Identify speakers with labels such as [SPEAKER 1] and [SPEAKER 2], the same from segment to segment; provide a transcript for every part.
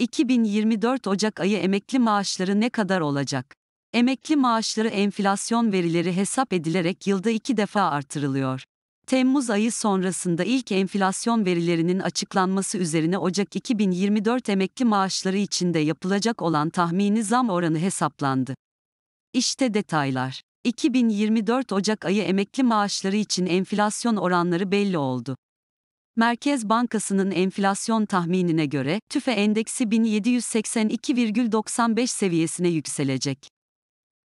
[SPEAKER 1] 2024 Ocak ayı emekli maaşları ne kadar olacak? Emekli maaşları enflasyon verileri hesap edilerek yılda iki defa artırılıyor. Temmuz ayı sonrasında ilk enflasyon verilerinin açıklanması üzerine Ocak 2024 emekli maaşları içinde yapılacak olan tahmini zam oranı hesaplandı. İşte detaylar. 2024 Ocak ayı emekli maaşları için enflasyon oranları belli oldu. Merkez Bankası'nın enflasyon tahminine göre tüfe endeksi 1782,95 seviyesine yükselecek.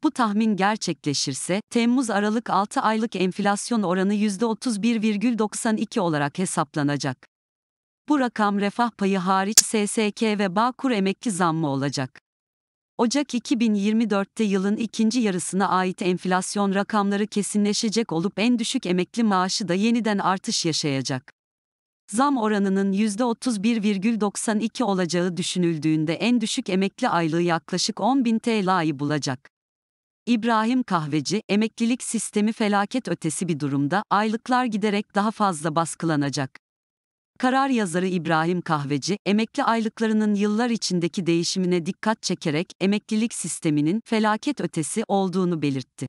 [SPEAKER 1] Bu tahmin gerçekleşirse, Temmuz-Aralık 6 aylık enflasyon oranı %31,92 olarak hesaplanacak. Bu rakam refah payı hariç SSK ve Bağkur emekli zammı olacak. Ocak 2024'te yılın ikinci yarısına ait enflasyon rakamları kesinleşecek olup en düşük emekli maaşı da yeniden artış yaşayacak. Zam oranının %31,92 olacağı düşünüldüğünde en düşük emekli aylığı yaklaşık 10.000 TL'yi bulacak. İbrahim Kahveci, emeklilik sistemi felaket ötesi bir durumda, aylıklar giderek daha fazla baskılanacak. Karar yazarı İbrahim Kahveci, emekli aylıklarının yıllar içindeki değişimine dikkat çekerek emeklilik sisteminin felaket ötesi olduğunu belirtti.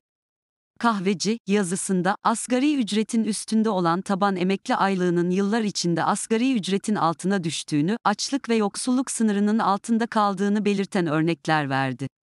[SPEAKER 1] Kahveci, yazısında, asgari ücretin üstünde olan taban emekli aylığının yıllar içinde asgari ücretin altına düştüğünü, açlık ve yoksulluk sınırının altında kaldığını belirten örnekler verdi.